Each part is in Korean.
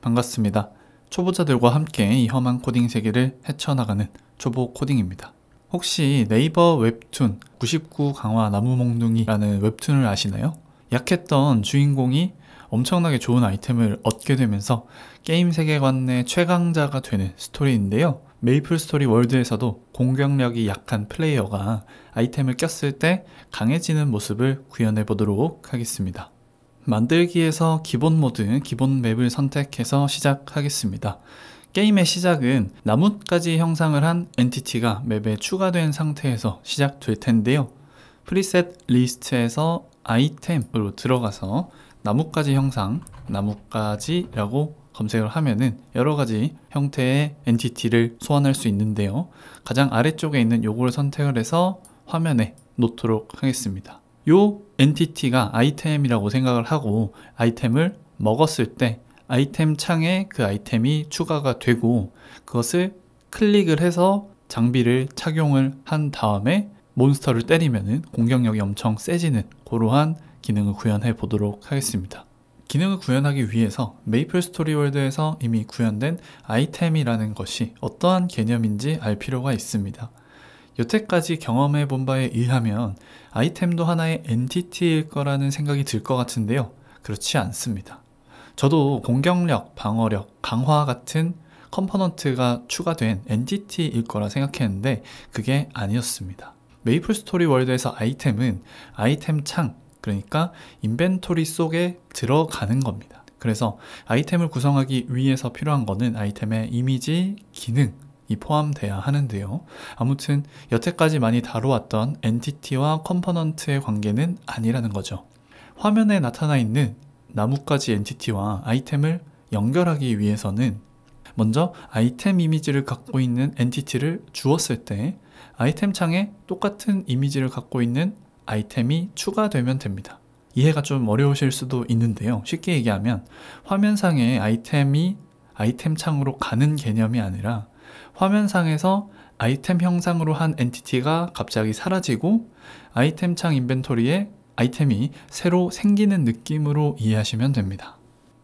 반갑습니다. 초보자들과 함께 이 험한 코딩 세계를 헤쳐나가는 초보 코딩입니다. 혹시 네이버 웹툰 99 강화 나무몽둥이라는 웹툰을 아시나요? 약했던 주인공이 엄청나게 좋은 아이템을 얻게 되면서 게임 세계관 내 최강자가 되는 스토리인데요. 메이플 스토리 월드에서도 공격력이 약한 플레이어가 아이템을 꼈을 때 강해지는 모습을 구현해 보도록 하겠습니다. 만들기에서 기본 모드, 기본 맵을 선택해서 시작하겠습니다. 게임의 시작은 나뭇가지 형상을 한 엔티티가 맵에 추가된 상태에서 시작될 텐데요. 프리셋 리스트에서 아이템으로 들어가서 나뭇가지 형상, 나뭇가지라고 검색을 하면은 여러가지 형태의 엔티티를 소환할 수 있는데요. 가장 아래쪽에 있는 요걸 선택을 해서 화면에 놓도록 하겠습니다. 요 엔티티가 아이템이라고 생각을 하고 아이템을 먹었을 때 아이템 창에 그 아이템이 추가가 되고 그것을 클릭을 해서 장비를 착용을 한 다음에 몬스터를 때리면 공격력이 엄청 세지는 고러한 기능을 구현해 보도록 하겠습니다. 기능을 구현하기 위해서 메이플 스토리 월드에서 이미 구현된 아이템이라는 것이 어떠한 개념인지 알 필요가 있습니다. 여태까지 경험해 본 바에 의하면 아이템도 하나의 엔티티일 거라는 생각이 들 것 같은데요. 그렇지 않습니다. 저도 공격력, 방어력, 강화 같은 컴포넌트가 추가된 엔티티일 거라 생각했는데 그게 아니었습니다. 메이플 스토리 월드에서 아이템은 아이템 창, 그러니까 인벤토리 속에 들어가는 겁니다. 그래서 아이템을 구성하기 위해서 필요한 것은 아이템의 이미지, 기능, 이 포함돼야 하는데요. 아무튼 여태까지 많이 다루었던 엔티티와 컴포넌트의 관계는 아니라는 거죠. 화면에 나타나 있는 나뭇가지 엔티티와 아이템을 연결하기 위해서는 먼저 아이템 이미지를 갖고 있는 엔티티를 주었을 때 아이템 창에 똑같은 이미지를 갖고 있는 아이템이 추가되면 됩니다. 이해가 좀 어려우실 수도 있는데요. 쉽게 얘기하면 화면상의 아이템이 아이템 창으로 가는 개념이 아니라 화면상에서 아이템 형상으로 한 엔티티가 갑자기 사라지고 아이템 창 인벤토리에 아이템이 새로 생기는 느낌으로 이해하시면 됩니다.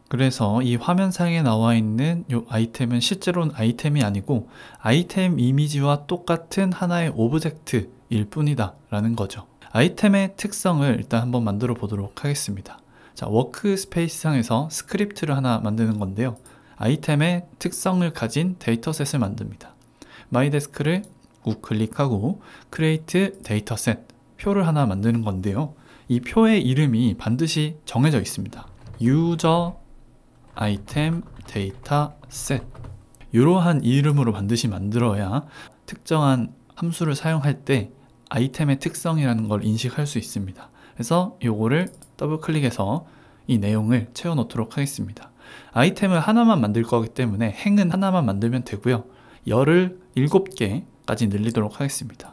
그래서 이 화면상에 나와 있는 이 아이템은 실제로는 아이템이 아니고 아이템 이미지와 똑같은 하나의 오브젝트일 뿐이다 라는 거죠. 아이템의 특성을 일단 한번 만들어 보도록 하겠습니다. 자, 워크스페이스상에서 스크립트를 하나 만드는 건데요. 아이템의 특성을 가진 데이터셋을 만듭니다. 마이데스크를 우클릭하고 create 데이터셋 표를 하나 만드는 건데요. 이 표의 이름이 반드시 정해져 있습니다. 유저 아이템 데이터셋 이러한 이름으로 반드시 만들어야 특정한 함수를 사용할 때 아이템의 특성이라는 걸 인식할 수 있습니다. 그래서 요거를 더블 클릭해서 이 내용을 채워 넣도록 하겠습니다. 아이템을 하나만 만들 거기 때문에 행은 하나만 만들면 되고요. 열을 7개까지 늘리도록 하겠습니다.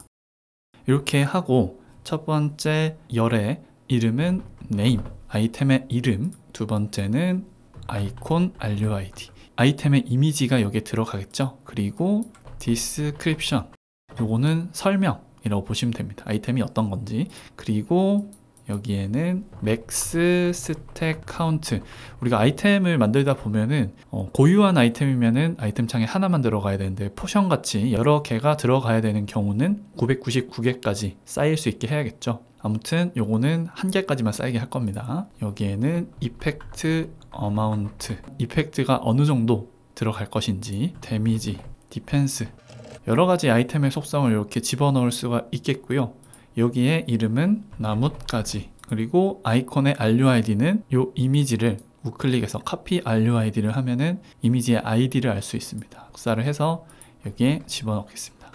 이렇게 하고 첫 번째 열의 이름은 name, 아이템의 이름, 두 번째는 아이콘 r 아이디, 아이템의 이미지가 여기에 들어가겠죠. 그리고 description, 요거는 설명이라고 보시면 됩니다. 아이템이 어떤 건지. 그리고 여기에는 맥스 스택 카운트 우리가 아이템을 만들다 보면은 어, 고유한 아이템이면은 아이템 창에 하나만 들어가야 되는데 포션 같이 여러 개가 들어가야 되는 경우는 999개까지 쌓일 수 있게 해야겠죠 아무튼 요거는 한 개까지만 쌓이게 할 겁니다 여기에는 이펙트 어마운트 이펙트가 어느 정도 들어갈 것인지 데미지 디펜스 여러 가지 아이템의 속성을 이렇게 집어넣을 수가 있겠고요 여기에 이름은 나뭇가지 그리고 아이콘의 알류 아이디는 이 이미지를 우클릭해서 카피 알류 아이디를 하면은 이미지의 아이디를 알 수 있습니다. 복사를 해서 여기에 집어넣겠습니다.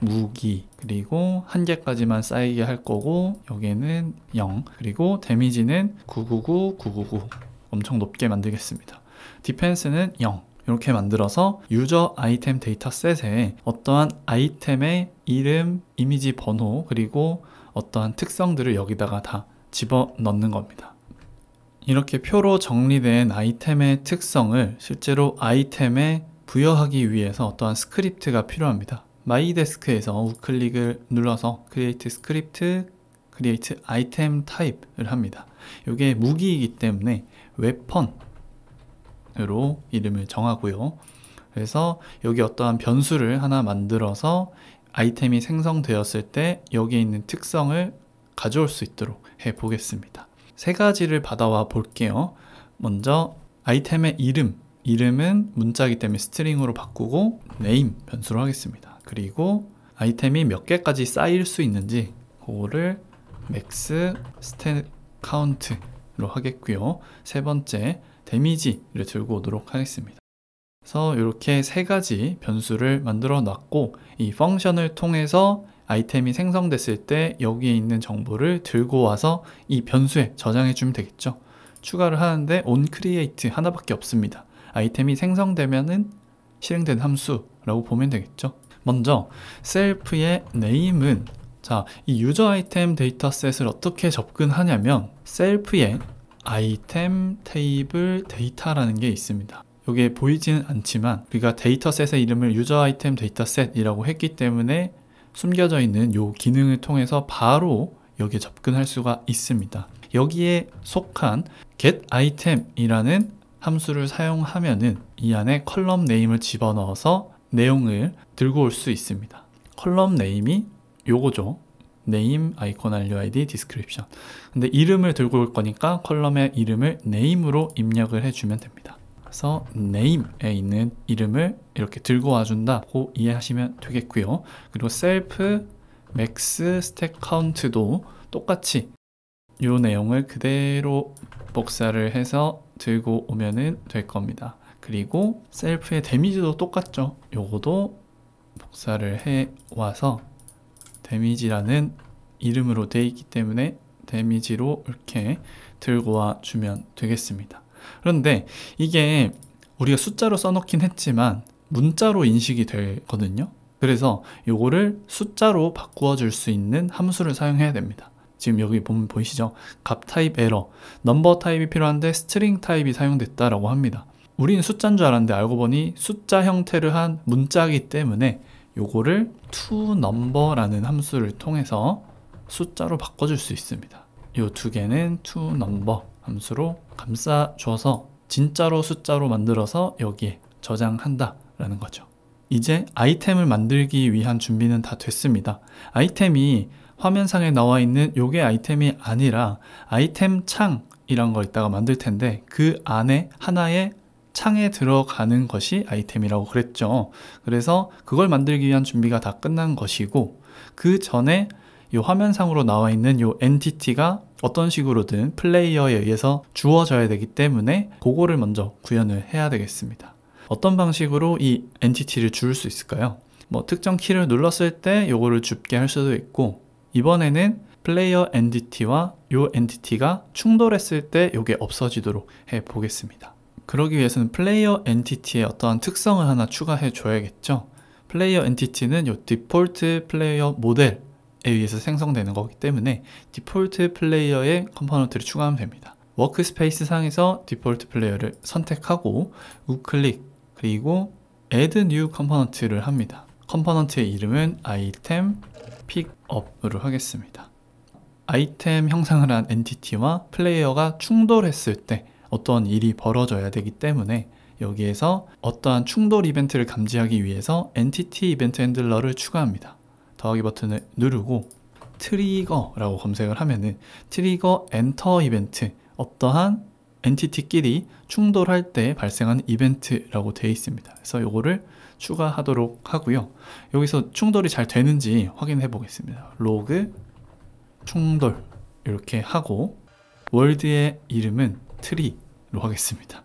무기 그리고 한 개까지만 쌓이게 할 거고 여기에는 0 그리고 데미지는 999 999 엄청 높게 만들겠습니다. 디펜스는 0 이렇게 만들어서 유저 아이템 데이터셋에 어떠한 아이템의 이름, 이미지 번호 그리고 어떠한 특성들을 여기다가 다 집어넣는 겁니다. 이렇게 표로 정리된 아이템의 특성을 실제로 아이템에 부여하기 위해서 어떠한 스크립트가 필요합니다. 마이데스크에서 우클릭을 눌러서 create script, create item type을 합니다. 이게 무기이기 때문에 웹펀으로 이름을 정하고요. 그래서 여기 어떠한 변수를 하나 만들어서 아이템이 생성되었을 때 여기에 있는 특성을 가져올 수 있도록 해 보겠습니다. 세 가지를 받아와 볼게요. 먼저 아이템의 이름, 이름은 문자이기 때문에 스트링으로 바꾸고 name 변수로 하겠습니다. 그리고 아이템이 몇 개까지 쌓일 수 있는지 그거를 max stack count로 하겠고요. 세 번째 데미지를 들고 오도록 하겠습니다. 그래서 이렇게 세 가지 변수를 만들어 놨고 이 펑션을 통해서 아이템이 생성됐을 때 여기에 있는 정보를 들고 와서 이 변수에 저장해 주면 되겠죠 추가를 하는데 onCreate 하나밖에 없습니다 아이템이 생성되면은 실행된 함수라고 보면 되겠죠 먼저 셀프의 name은 자, 이 유저 아이템 데이터셋을 어떻게 접근하냐면 셀프의 아이템 테이블 데이터라는 게 있습니다 이게 보이지는 않지만 우리가 데이터셋의 이름을 유저 아이템 데이터셋이라고 했기 때문에 숨겨져 있는 이 기능을 통해서 바로 여기에 접근할 수가 있습니다. 여기에 속한 getItem이라는 함수를 사용하면은 이 안에 컬럼 네임을 집어넣어서 내용을 들고 올 수 있습니다. 컬럼 네임이 요거죠. 네임, 아이콘, c o n 완료 id, d e s c r i 근데 이름을 들고 올 거니까 컬럼의 이름을 네임으로 입력을 해주면 됩니다. 가서 name에 있는 이름을 이렇게 들고 와준다고 이해하시면 되겠고요. 그리고 self max stack count도 똑같이 이 내용을 그대로 복사를 해서 들고 오면될 겁니다. 그리고 셀프의 데미지도 똑같죠. 요거도 복사를 해 와서 데미지라는 이름으로 되어 있기 때문에 데미지로 이렇게 들고 와 주면 되겠습니다. 그런데 이게 우리가 숫자로 써놓긴 했지만 문자로 인식이 되거든요. 그래서 이거를 숫자로 바꾸어 줄 수 있는 함수를 사용해야 됩니다. 지금 여기 보면 보이시죠? 값 타입 에러, 넘버 타입이 필요한데 스트링 타입이 사용됐다라고 합니다. 우리는 숫자인 줄 알았는데 알고 보니 숫자 형태를 한 문자이기 때문에 요거를 toNumber라는 함수를 통해서 숫자로 바꿔줄 수 있습니다. 이 두 개는 toNumber 함수로 감싸줘서 진짜로 숫자로 만들어서 여기에 저장한다라는 거죠. 이제 아이템을 만들기 위한 준비는 다 됐습니다. 아이템이 화면상에 나와 있는 요게 아이템이 아니라 아이템 창이란 걸 이따가 만들 텐데 그 안에 하나의 창에 들어가는 것이 아이템이라고 그랬죠. 그래서 그걸 만들기 위한 준비가 다 끝난 것이고 그 전에 이 화면상으로 나와 있는 이 엔티티가 어떤 식으로든 플레이어에 의해서 주어져야 되기 때문에 그거를 먼저 구현을 해야 되겠습니다. 어떤 방식으로 이 엔티티를 줄 수 있을까요? 뭐 특정 키를 눌렀을 때이거를 줍게 할 수도 있고 이번에는 플레이어 엔티티와 요 엔티티가 충돌했을 때이게 없어지도록 해 보겠습니다. 그러기 위해서는 플레이어 엔티티의 어떠한 특성을 하나 추가해 줘야겠죠. 플레이어 엔티티는 요 디폴트 플레이어 모델 에 의해서 생성되는 거기 때문에 디폴트 플레이어의 컴포넌트를 추가하면 됩니다. 워크스페이스 상에서 디폴트 플레이어를 선택하고 우클릭 그리고 add new 컴포넌트를 합니다. 컴포넌트의 이름은 item p 으로 하겠습니다. 아이템 형상을 한 엔티티와 플레이어가 충돌했을 때 어떤 일이 벌어져야 되기 때문에 여기에서 어떠한 충돌 이벤트를 감지하기 위해서 엔티티 이벤트 핸들러를 추가합니다. 더하기 버튼을 누르고 트리거라고 검색을 하면은 트리거 엔터 이벤트 어떠한 엔티티끼리 충돌할 때 발생하는 이벤트라고 되어 있습니다. 그래서 이거를 추가하도록 하고요. 여기서 충돌이 잘 되는지 확인해 보겠습니다. 로그 충돌 이렇게 하고 월드의 이름은 트리로 하겠습니다.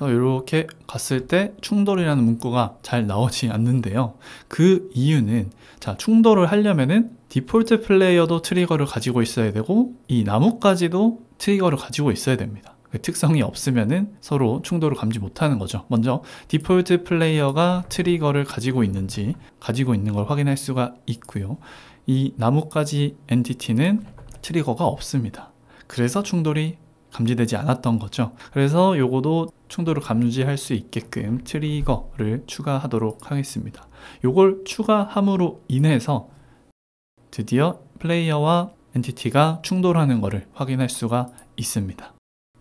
그래서 이렇게 갔을 때 충돌이라는 문구가 잘 나오지 않는데요. 그 이유는 자 충돌을 하려면은 디폴트 플레이어도 트리거를 가지고 있어야 되고 이 나뭇가지도 트리거를 가지고 있어야 됩니다. 그 특성이 없으면은 서로 충돌을 감지 못하는 거죠. 먼저 디폴트 플레이어가 트리거를 가지고 있는지 가지고 있는 걸 확인할 수가 있고요. 이 나뭇가지 엔티티는 트리거가 없습니다. 그래서 충돌이 감지되지 않았던 거죠. 그래서 요거도 충돌을 감지할 수 있게끔 트리거를 추가하도록 하겠습니다. 요걸 추가함으로 인해서 드디어 플레이어와 엔티티가 충돌하는 것을 확인할 수가 있습니다.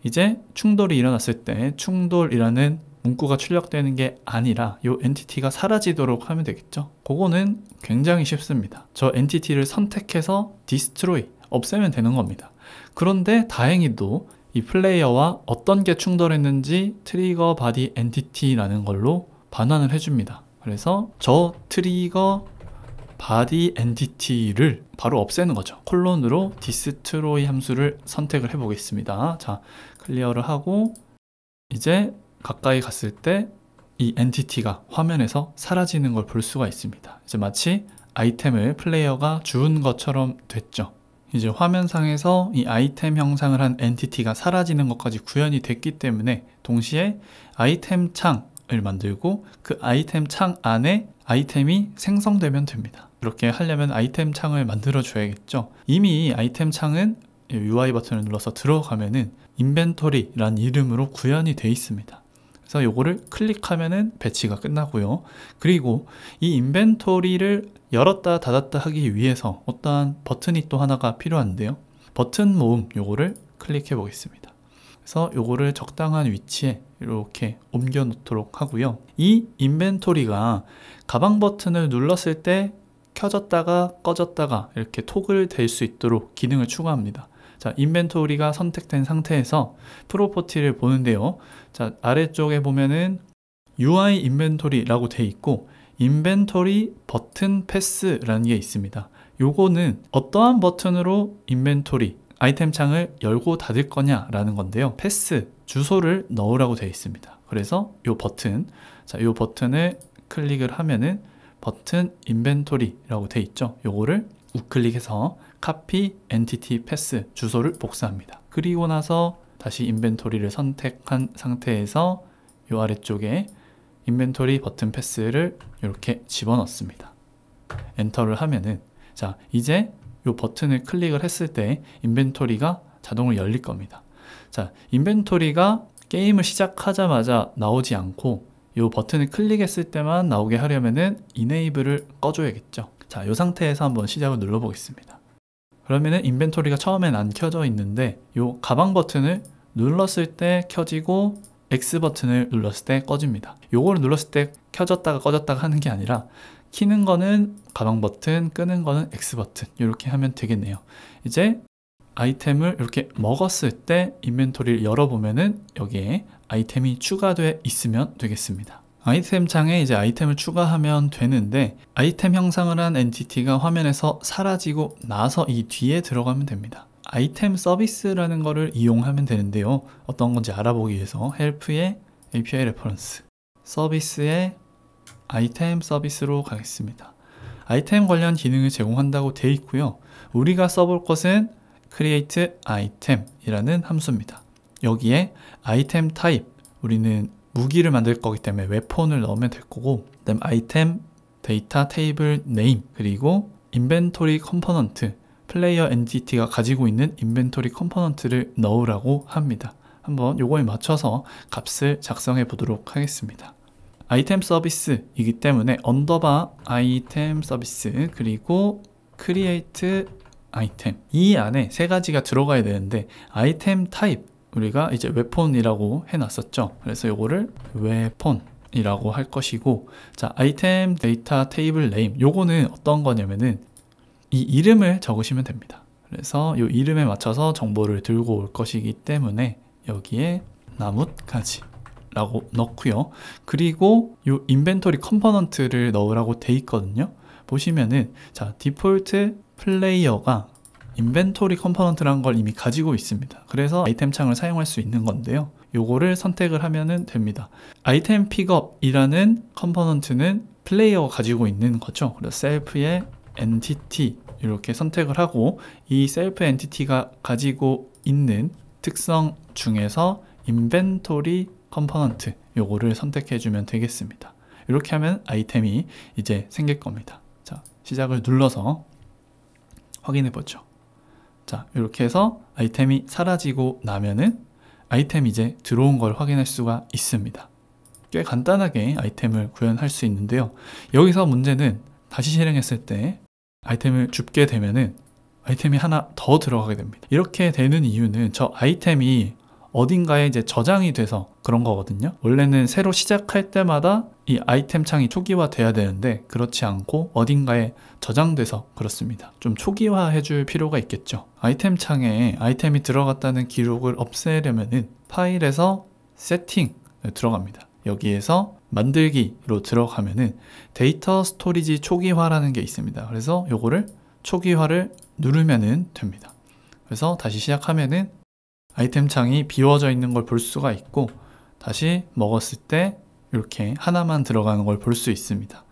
이제 충돌이 일어났을 때 충돌이라는 문구가 출력되는 게 아니라 이 엔티티가 사라지도록 하면 되겠죠. 그거는 굉장히 쉽습니다. 저 엔티티를 선택해서 디스트로이 없애면 되는 겁니다. 그런데 다행히도 이 플레이어와 어떤 게 충돌했는지 트리거 바디 엔티티라는 걸로 반환을 해줍니다. 그래서 저 트리거 바디 엔티티를 바로 없애는 거죠. 콜론으로 디스트로이 함수를 선택을 해보겠습니다. 자, 클리어를 하고 이제 가까이 갔을 때 이 엔티티가 화면에서 사라지는 걸 볼 수가 있습니다. 이제 마치 아이템을 플레이어가 주운 것처럼 됐죠. 이제 화면상에서 이 아이템 형상을 한 엔티티가 사라지는 것까지 구현이 됐기 때문에 동시에 아이템 창을 만들고 그 아이템 창 안에 아이템이 생성되면 됩니다. 이렇게 하려면 아이템 창을 만들어 줘야겠죠. 이미 아이템 창은 UI 버튼을 눌러서 들어가면은 인벤토리란 이름으로 구현이 되어 있습니다. 그래서 요거를 클릭하면은 배치가 끝나고요. 그리고 이 인벤토리를 열었다 닫았다 하기 위해서 어떠한 버튼이 또 하나가 필요한데요. 버튼 모음 요거를 클릭해 보겠습니다. 그래서 요거를 적당한 위치에 이렇게 옮겨 놓도록 하고요. 이 인벤토리가 가방 버튼을 눌렀을 때 켜졌다가 꺼졌다가 이렇게 톡을 댈 수 있도록 기능을 추가합니다. 자, 인벤토리가 선택된 상태에서 프로퍼티를 보는데요. 자, 아래쪽에 보면은 UI 인벤토리라고 돼 있고 인벤토리 버튼 패스라는 게 있습니다. 요거는 어떠한 버튼으로 인벤토리 아이템 창을 열고 닫을 거냐라는 건데요. 패스 주소를 넣으라고 되어 있습니다. 그래서 요 버튼 자, 요 버튼을 클릭을 하면은 버튼 인벤토리라고 되어 있죠. 요거를 우클릭해서 카피 엔티티 패스 주소를 복사합니다. 그리고 나서 다시 인벤토리를 선택한 상태에서 요 아래쪽에 인벤토리 버튼 패스를 이렇게 집어넣습니다. 엔터를 하면은 자 이제 이 버튼을 클릭을 했을 때 인벤토리가 자동으로 열릴 겁니다. 자 인벤토리가 게임을 시작하자마자 나오지 않고 이 버튼을 클릭했을 때만 나오게 하려면은 이네이블을 꺼줘야겠죠. 자, 이 상태에서 한번 시작을 눌러보겠습니다. 그러면은 인벤토리가 처음엔 안 켜져 있는데 이 가방 버튼을 눌렀을 때 켜지고 X 버튼을 눌렀을 때 꺼집니다. 요걸 눌렀을 때 켜졌다가 꺼졌다가 하는 게 아니라 키는 거는 가방 버튼, 끄는 거는 X 버튼 이렇게 하면 되겠네요. 이제 아이템을 이렇게 먹었을 때 인벤토리를 열어보면은 여기에 아이템이 추가돼 있으면 되겠습니다. 아이템 창에 이제 아이템을 추가하면 되는데 아이템 형상을 한 엔티티가 화면에서 사라지고 나서 이 뒤에 들어가면 됩니다. 아이템 서비스라는 거를 이용하면 되는데요. 어떤 건지 알아보기 위해서 h e l p 의 API 레퍼런스 서비스의 아이템 서비스로 가겠습니다. 아이템 관련 기능을 제공한다고 되어 있고요. 우리가 써볼 것은 create item이라는 함수입니다. 여기에 아이템 타입 우리는 무기를 만들 거기 때문에 웨폰을 넣으면 될 거고 그다음 아이템 데이터 테이블 네임 그리고 인벤토리 컴포넌트 플레이어 엔티티가 가지고 있는 인벤토리 컴포넌트를 넣으라고 합니다. 한번 요거에 맞춰서 값을 작성해 보도록 하겠습니다. 아이템 서비스이기 때문에 언더바 아이템 서비스 그리고 크리에이트 아이템 이 안에 세 가지가 들어가야 되는데 아이템 타입 우리가 이제 웹폰이라고 해놨었죠 그래서 요거를 웹폰 이라고 할 것이고 자 아이템 데이터 테이블 네임 요거는 어떤 거냐면은 이 이름을 적으시면 됩니다. 그래서 이 이름에 맞춰서 정보를 들고 올 것이기 때문에 여기에 나뭇가지 라고 넣고요. 그리고 이 인벤토리 컴포넌트를 넣으라고 돼 있거든요. 보시면은 자 디폴트 플레이어가 인벤토리 컴포넌트라는 걸 이미 가지고 있습니다. 그래서 아이템 창을 사용할 수 있는 건데요. 요거를 선택을 하면 됩니다. 아이템 픽업이라는 컴포넌트는 플레이어가 가지고 있는 거죠. 그래서 셀프의 엔티티 이렇게 선택을 하고 이 셀프 엔티티가 가지고 있는 특성 중에서 인벤토리 컴포넌트 요거를 선택해 주면 되겠습니다. 이렇게 하면 아이템이 이제 생길 겁니다. 자, 시작을 눌러서 확인해 보죠. 자, 이렇게 해서 아이템이 사라지고 나면은 아이템 이제 들어온 걸 확인할 수가 있습니다. 꽤 간단하게 아이템을 구현할 수 있는데요. 여기서 문제는 다시 실행했을 때 아이템을 줍게 되면은 아이템이 하나 더 들어가게 됩니다. 이렇게 되는 이유는 저 아이템이 어딘가에 이제 저장이 돼서 그런 거거든요. 원래는 새로 시작할 때마다 이 아이템 창이 초기화 돼야 되는데 그렇지 않고 어딘가에 저장돼서 그렇습니다. 좀 초기화 해줄 필요가 있겠죠. 아이템 창에 아이템이 들어갔다는 기록을 없애려면은 파일에서 세팅 들어갑니다. 여기에서 만들기로 들어가면은 데이터 스토리지 초기화라는 게 있습니다. 그래서 요거를 초기화를 누르면은 됩니다. 그래서 다시 시작하면은 아이템 창이 비워져 있는 걸 볼 수가 있고 다시 먹었을 때 이렇게 하나만 들어가는 걸 볼 수 있습니다.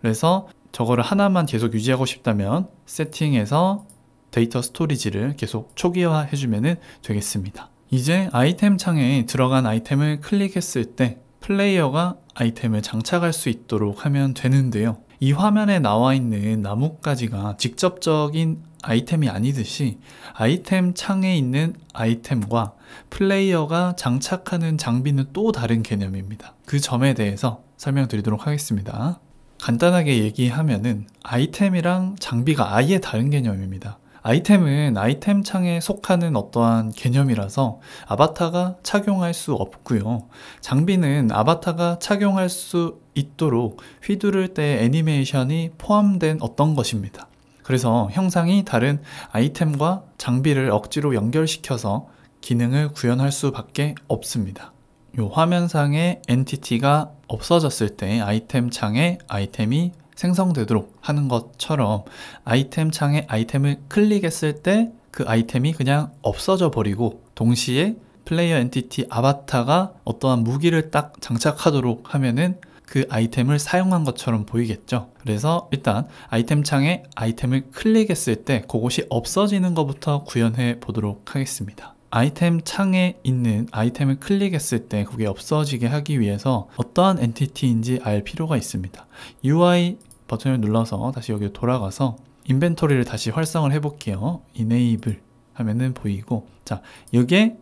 그래서 저거를 하나만 계속 유지하고 싶다면 세팅에서 데이터 스토리지를 계속 초기화 해주면 되겠습니다. 이제 아이템 창에 들어간 아이템을 클릭했을 때 플레이어가 아이템을 장착할 수 있도록 하면 되는데요. 이 화면에 나와 있는 나뭇가지가 직접적인 아이템이 아니듯이 아이템 창에 있는 아이템과 플레이어가 장착하는 장비는 또 다른 개념입니다. 그 점에 대해서 설명드리도록 하겠습니다. 간단하게 얘기하면은 아이템이랑 장비가 아예 다른 개념입니다. 아이템은 아이템 창에 속하는 어떠한 개념이라서 아바타가 착용할 수 없고요. 장비는 아바타가 착용할 수 있도록 휘두를 때 애니메이션이 포함된 어떤 것입니다. 그래서 형상이 다른 아이템과 장비를 억지로 연결시켜서 기능을 구현할 수밖에 없습니다. 요 화면상의 엔티티가 없어졌을 때 아이템 창에 아이템이 생성되도록 하는 것처럼 아이템 창에 아이템을 클릭했을 때 그 아이템이 그냥 없어져 버리고 동시에 플레이어 엔티티 아바타가 어떠한 무기를 딱 장착하도록 하면은 그 아이템을 사용한 것처럼 보이겠죠 그래서 일단 아이템 창에 아이템을 클릭했을 때 그것이 없어지는 것부터 구현해 보도록 하겠습니다 아이템 창에 있는 아이템을 클릭했을 때 그게 없어지게 하기 위해서 어떠한 엔티티인지 알 필요가 있습니다. UI 버튼을 눌러서 다시 여기 돌아가서 인벤토리를 다시 활성을 해볼게요. 이네이블 하면은 보이고 자여게요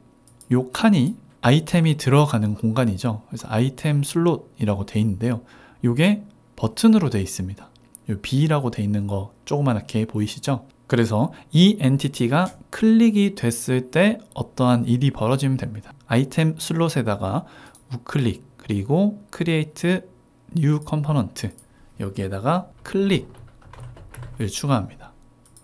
칸이 아이템이 들어가는 공간이죠. 그래서 아이템 슬롯이라고 돼 있는데요. 요게 버튼으로 돼 있습니다. 요 B라고 돼 있는 거 조그맣게 보이시죠? 그래서 이 엔티티가 클릭이 됐을 때 어떠한 일이 벌어지면 됩니다. 아이템 슬롯에다가 우클릭 그리고 크리에이트 뉴 컴포넌트 여기에다가 클릭을 추가합니다.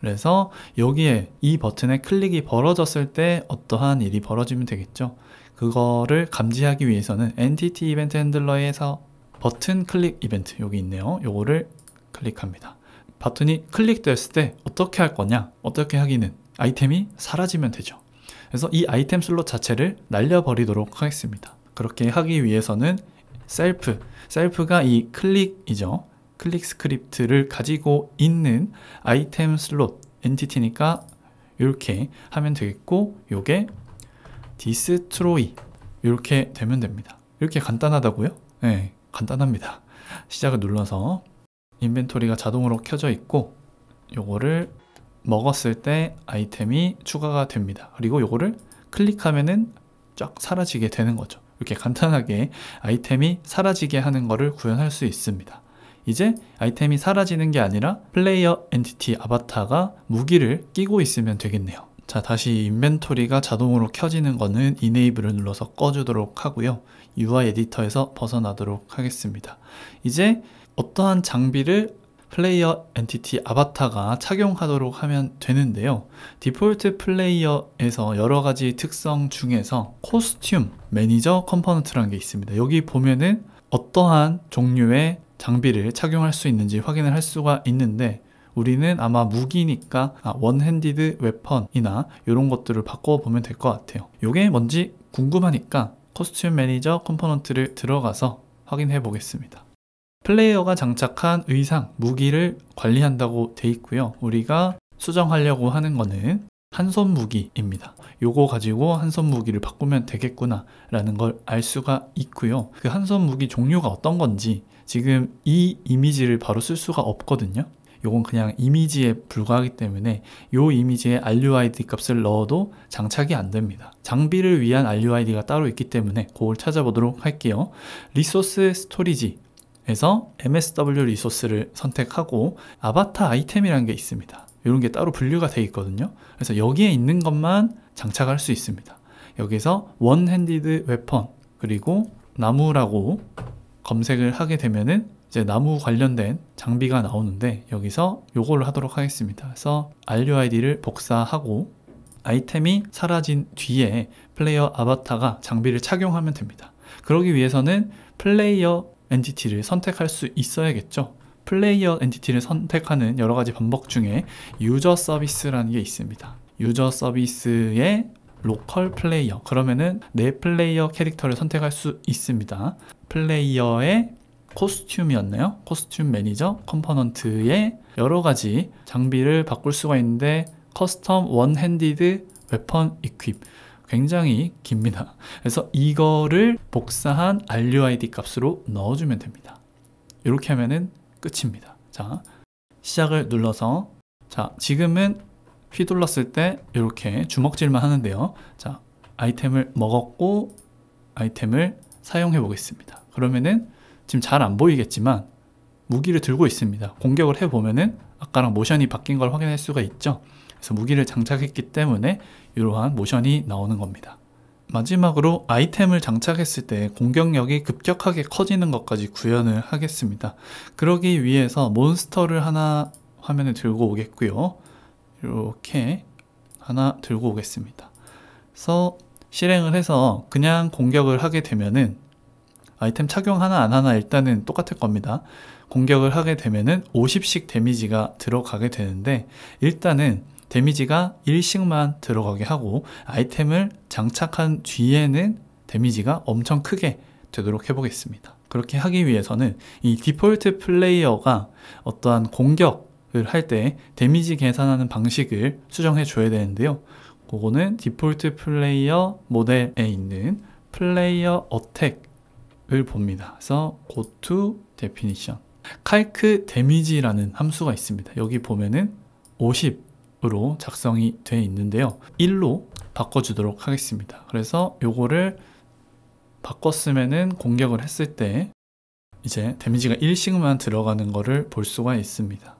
그래서 여기에 이 버튼에 클릭이 벌어졌을 때 어떠한 일이 벌어지면 되겠죠. 그거를 감지하기 위해서는 엔티티 이벤트 핸들러에서 버튼 클릭 이벤트 여기 있네요. 요거를 클릭합니다. 버튼이 클릭됐을 때 어떻게 할 거냐? 어떻게 하기는 아이템이 사라지면 되죠. 그래서 이 아이템 슬롯 자체를 날려버리도록 하겠습니다. 그렇게 하기 위해서는 셀프, 셀프가 이 클릭이죠. 클릭 스크립트를 가지고 있는 아이템 슬롯 엔티티니까 이렇게 하면 되겠고 요게 디스트로이 이렇게 되면 됩니다 이렇게 간단하다고요? 네 간단합니다 시작을 눌러서 인벤토리가 자동으로 켜져 있고 요거를 먹었을 때 아이템이 추가가 됩니다 그리고 요거를 클릭하면은 쫙 사라지게 되는 거죠 이렇게 간단하게 아이템이 사라지게 하는 것을 구현할 수 있습니다 이제 아이템이 사라지는 게 아니라 플레이어 엔티티 아바타가 무기를 끼고 있으면 되겠네요. 자 다시 인벤토리가 자동으로 켜지는 거는 이네이블을 눌러서 꺼주도록 하고요. UI 에디터에서 벗어나도록 하겠습니다. 이제 어떠한 장비를 플레이어 엔티티 아바타가 착용하도록 하면 되는데요. 디폴트 플레이어에서 여러 가지 특성 중에서 코스튬 매니저 컴포넌트라는 게 있습니다. 여기 보면은 어떠한 종류의 장비를 착용할 수 있는지 확인을 할 수가 있는데 우리는 아마 무기니까 아, 원핸디드 웨펀이나 이런 것들을 바꿔보면 될 것 같아요 이게 뭔지 궁금하니까 코스튬 매니저 컴포넌트를 들어가서 확인해 보겠습니다 플레이어가 장착한 의상, 무기를 관리한다고 돼 있고요 우리가 수정하려고 하는 거는 한손 무기입니다 요거 가지고 한손 무기를 바꾸면 되겠구나 라는 걸 알 수가 있고요 그 한손 무기 종류가 어떤 건지 지금 이 이미지를 바로 쓸 수가 없거든요 요건 그냥 이미지에 불과하기 때문에 요 이미지에 RUID 값을 넣어도 장착이 안 됩니다. 장비를 위한 RUID가 따로 있기 때문에 그걸 찾아보도록 할게요. 리소스 스토리지 에서 MSW 리소스를 선택하고 아바타 아이템이라는 게 있습니다. 이런 게 따로 분류가 되어 있거든요. 그래서 여기에 있는 것만 장착할 수 있습니다. 여기서 원핸디드 웨펀 그리고 나무라고 검색을 하게 되면은 이제 나무 관련된 장비가 나오는데 여기서 요거를 하도록 하겠습니다. 그래서 RUID를 복사하고 아이템이 사라진 뒤에 플레이어 아바타가 장비를 착용하면 됩니다. 그러기 위해서는 플레이어 엔티티를 선택할 수 있어야겠죠. 플레이어 엔티티를 선택하는 여러 가지 방법 중에 유저 서비스라는 게 있습니다. 유저 서비스의 로컬 플레이어 그러면은 내 플레이어 캐릭터를 선택할 수 있습니다 플레이어의 코스튬이었네요 코스튬 매니저 컴포넌트의 여러 가지 장비를 바꿀 수가 있는데 커스텀 원핸디드 웨펀 이퀙 굉장히 깁니다 그래서 이거를 복사한 RUID 값으로 넣어주면 됩니다 이렇게 하면은 끝입니다 자 시작을 눌러서 자 지금은 휘둘렀을 때 이렇게 주먹질만 하는데요 자 아이템을 먹었고 아이템을 사용해 보겠습니다. 그러면은 지금 잘 안 보이겠지만 무기를 들고 있습니다. 공격을 해보면은 아까랑 모션이 바뀐 걸 확인할 수가 있죠. 그래서 무기를 장착했기 때문에 이러한 모션이 나오는 겁니다. 마지막으로 아이템을 장착했을 때 공격력이 급격하게 커지는 것까지 구현을 하겠습니다. 그러기 위해서 몬스터를 하나 화면에 들고 오겠고요. 이렇게 하나 들고 오겠습니다. 그래서 실행을 해서 그냥 공격을 하게 되면은 아이템 착용 하나 안 하나 일단은 똑같을 겁니다. 공격을 하게 되면은 50씩 데미지가 들어가게 되는데 일단은 데미지가 1씩만 들어가게 하고 아이템을 장착한 뒤에는 데미지가 엄청 크게 되도록 해보겠습니다. 그렇게 하기 위해서는 이 디폴트 플레이어가 어떠한 공격을 할 때 데미지 계산하는 방식을 수정해 줘야 되는데요. 그거는 디폴트 플레이어 모델에 있는 플레이어 어택을 봅니다. 그래서 go to definition 칼크 데미지라는 함수가 있습니다. 여기 보면은 50으로 작성이 돼 있는데요. 1로 바꿔주도록 하겠습니다. 그래서 요거를 바꿨으면은 공격을 했을 때 이제 데미지가 1씩만 들어가는 거를 볼 수가 있습니다.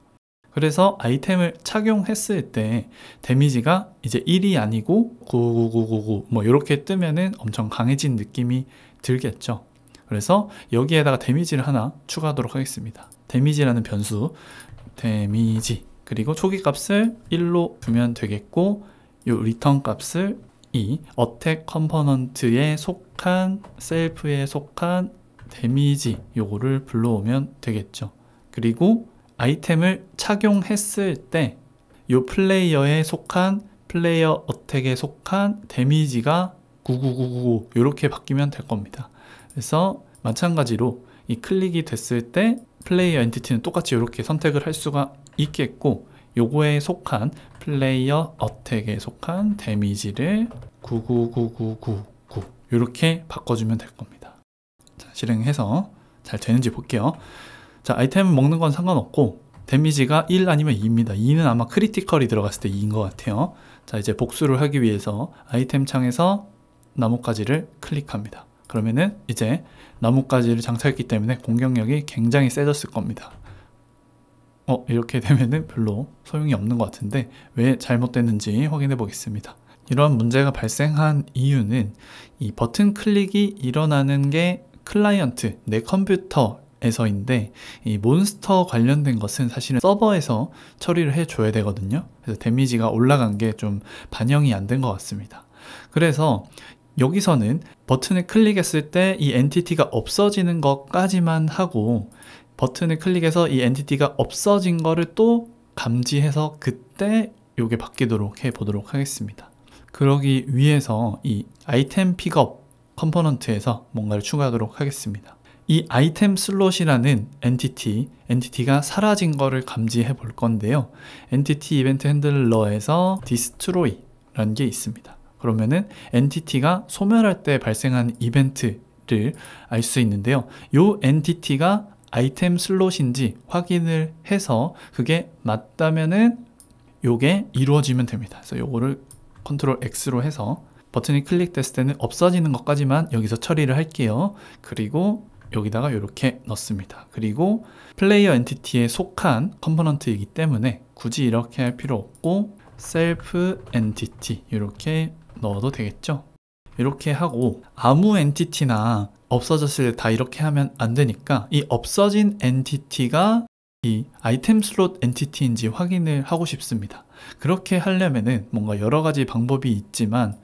그래서 아이템을 착용했을 때 데미지가 이제 1이 아니고 9 9 9 9 9 뭐 이렇게 뜨면은 엄청 강해진 느낌이 들겠죠. 그래서 여기에다가 데미지를 하나 추가하도록 하겠습니다. 데미지라는 변수 데미지 그리고 초기 값을 1로 주면 되겠고 요 리턴 값을 2 어택 컴포넌트에 속한 셀프에 속한 데미지 요거를 불러오면 되겠죠. 그리고 아이템을 착용했을 때이 플레이어에 속한 플레이어 어택에 속한 데미지가 9999 이렇게 바뀌면 될 겁니다. 그래서 마찬가지로 이 클릭이 됐을 때 플레이어 엔티티는 똑같이 이렇게 선택을 할 수가 있겠고 요거에 속한 플레이어 어택에 속한 데미지를 999999 이렇게 바꿔주면 될 겁니다. 자, 실행해서 잘 되는지 볼게요. 자 아이템 먹는 건 상관없고 데미지가 1 아니면 2입니다 2는 아마 크리티컬이 들어갔을 때 2인 것 같아요 자 이제 복수를 하기 위해서 아이템 창에서 나뭇가지를 클릭합니다 그러면은 이제 나뭇가지를 장착했기 때문에 공격력이 굉장히 세졌을 겁니다 어 이렇게 되면은 별로 소용이 없는 것 같은데 왜 잘못됐는지 확인해 보겠습니다 이런 문제가 발생한 이유는 이 버튼 클릭이 일어나는 게 클라이언트, 내 컴퓨터 에서인데 이 몬스터 관련된 것은 사실은 서버에서 처리를 해줘야 되거든요 그래서 데미지가 올라간 게 좀 반영이 안 된 것 같습니다 그래서 여기서는 버튼을 클릭했을 때 이 엔티티가 없어지는 것까지만 하고 버튼을 클릭해서 이 엔티티가 없어진 거를 또 감지해서 그때 요게 바뀌도록 해 보도록 하겠습니다 그러기 위해서 이 아이템 픽업 컴포넌트에서 뭔가를 추가하도록 하겠습니다 이 아이템 슬롯이라는 엔티티, 엔티티가 사라진 거를 감지해 볼 건데요. 엔티티 이벤트 핸들러에서 destroy라는 게 있습니다. 그러면은 엔티티가 소멸할 때 발생한 이벤트를 알 수 있는데요. 이 엔티티가 아이템 슬롯인지 확인을 해서 그게 맞다면은 요게 이루어지면 됩니다. 그래서 요거를 컨트롤 X로 해서 버튼이 클릭됐을 때는 없어지는 것까지만 여기서 처리를 할게요. 그리고 여기다가 이렇게 넣습니다. 그리고 플레이어 엔티티에 속한 컴포넌트이기 때문에 굳이 이렇게 할 필요 없고 셀프 엔티티 이렇게 넣어도 되겠죠? 이렇게 하고 아무 엔티티나 없어졌을 때 다 이렇게 하면 안 되니까 이 없어진 엔티티가 이 아이템 슬롯 엔티티인지 확인을 하고 싶습니다. 그렇게 하려면은 뭔가 여러 가지 방법이 있지만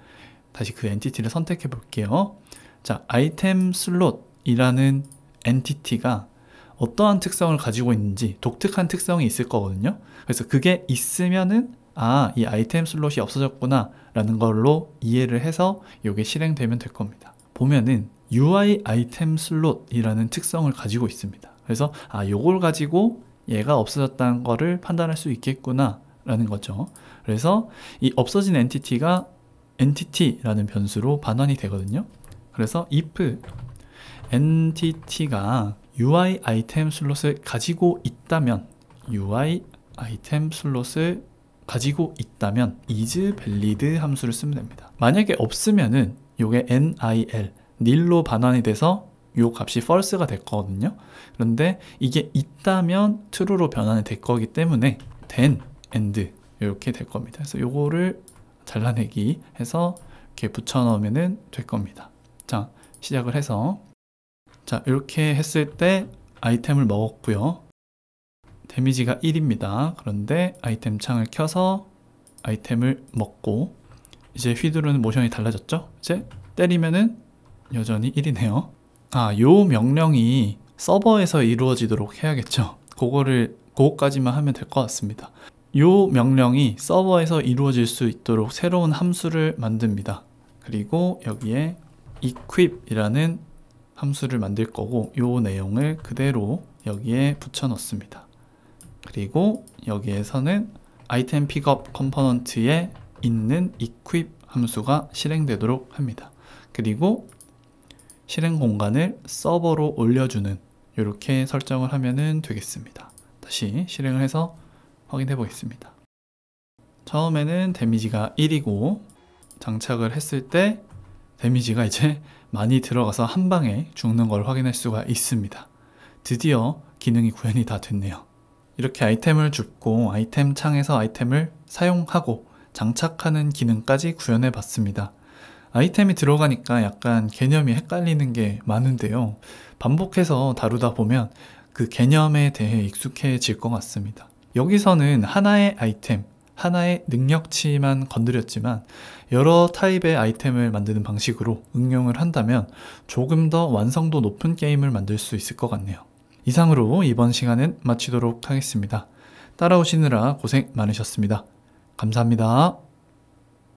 다시 그 엔티티를 선택해 볼게요. 자, 아이템 슬롯 이라는 엔티티가 어떠한 특성을 가지고 있는지 독특한 특성이 있을 거거든요. 그래서 그게 있으면은 아, 이 아이템 슬롯이 없어졌구나 라는 걸로 이해를 해서 이게 실행되면 될 겁니다. 보면은 UI 아이템 슬롯이라는 특성을 가지고 있습니다. 그래서 아, 요걸 가지고 얘가 없어졌다는 거를 판단할 수 있겠구나 라는 거죠. 그래서 이 없어진 엔티티가 entity라는 변수로 반환이 되거든요. 그래서 if 엔티티가 UI 아이템 슬롯을 가지고 있다면 UI 아이템 슬롯을 가지고 있다면 is valid 함수를 쓰면 됩니다. 만약에 없으면은 요게 nil n i l 로 반환이 돼서 요 값이 false가 됐거든요. 그런데 이게 있다면 true로 변환이 될 거기 때문에 then and 이렇게 될 겁니다. 그래서 요거를 잘라내기 해서 이렇게 붙여 넣으면 될 겁니다. 자, 시작을 해서 자 이렇게 했을 때 아이템을 먹었고요 데미지가 1입니다 그런데 아이템 창을 켜서 아이템을 먹고 이제 휘두르는 모션이 달라졌죠 이제 때리면은 여전히 1이네요 아 요 명령이 서버에서 이루어지도록 해야겠죠 그거를 그거까지만 하면 될 것 같습니다 요 명령이 서버에서 이루어질 수 있도록 새로운 함수를 만듭니다 그리고 여기에 equip이라는 함수를 만들 거고 이 내용을 그대로 여기에 붙여 넣습니다. 그리고 여기에서는 아이템 픽업 컴포넌트에 있는 equip 함수가 실행되도록 합니다. 그리고 실행 공간을 서버로 올려주는 이렇게 설정을 하면 되겠습니다. 다시 실행을 해서 확인해 보겠습니다. 처음에는 데미지가 1이고 장착을 했을 때 데미지가 이제 많이 들어가서 한 방에 죽는 걸 확인할 수가 있습니다. 드디어 기능이 구현이 다 됐네요. 이렇게 아이템을 줍고 아이템 창에서 아이템을 사용하고 장착하는 기능까지 구현해 봤습니다. 아이템이 들어가니까 약간 개념이 헷갈리는 게 많은데요. 반복해서 다루다 보면 그 개념에 대해 익숙해질 것 같습니다. 여기서는 하나의 아이템, 하나의 능력치만 건드렸지만 여러 타입의 아이템을 만드는 방식으로 응용을 한다면 조금 더 완성도 높은 게임을 만들 수 있을 것 같네요. 이상으로 이번 시간은 마치도록 하겠습니다. 따라오시느라 고생 많으셨습니다. 감사합니다.